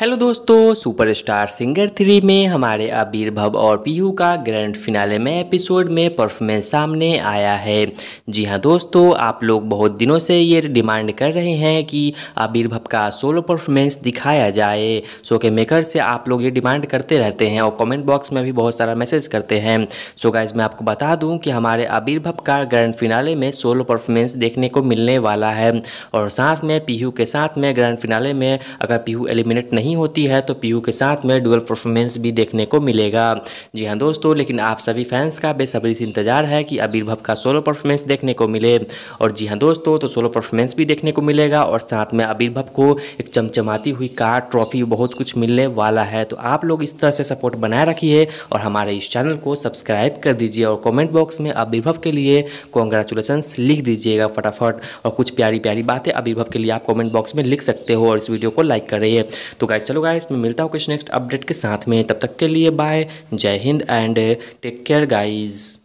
hello दोस्तों superstar singer three में हमारे अबीर भव और पीहू का ग्रैंड फिनाले में एपिसोड में परफॉर्मेंस सामने आया है जी हाँ दोस्तों आप लोग बहुत दिनों से ये डिमांड कर रहे हैं कि अबीर भव का सोलो परफॉर्मेंस दिखाया जाए सो के मेकर से आप लोग ये डिमांड करते रहते हैं और कमेंट बॉक्स में भी बहुत सारा मैसेज करते हैं सो गाइज मैं आपको बता दूँ कि हमारे अबीर भव का ग्रैंड फिनाले में सोलो परफॉर्मेंस देखने को मिलने वाला है और साथ में पीहू के साथ में ग्रैंड फिनाले में अगर पीहू एलिमिनेट नहीं नहीं होती है तो पीयू के साथ में डुअल परफॉर्मेंस भी देखने को मिलेगा जी हाँ दोस्तों लेकिन आप सभी फैंस का बेसब्री से इंतजार है कि भव का सोलो परफॉर्मेंस देखने को मिले और जी हाँ दोस्तों तो सोलो परफॉर्मेंस भी देखने को मिलेगा और साथ में भव को एक चमचमाती हुई कार ट्रॉफी बहुत कुछ मिलने वाला है तो आप लोग इस तरह से सपोर्ट बनाए रखिए और हमारे इस चैनल को सब्सक्राइब कर दीजिए और कमेंट बॉक्स में आबिर्भव के लिए कॉन्ग्रेचुलेसन्स लिख दीजिएगा फटाफट और कुछ प्यारी प्यारी बातें आबिर्भव के लिए आप कमेंट बॉक्स में लिख सकते हो और इस वीडियो को लाइक करिए तो गाइस गाइस चलो गाइस मैं मिलता हूँ कुछ नेक्स्ट अपडेट के साथ में तब तक के लिए बाय जय Hind and take care guys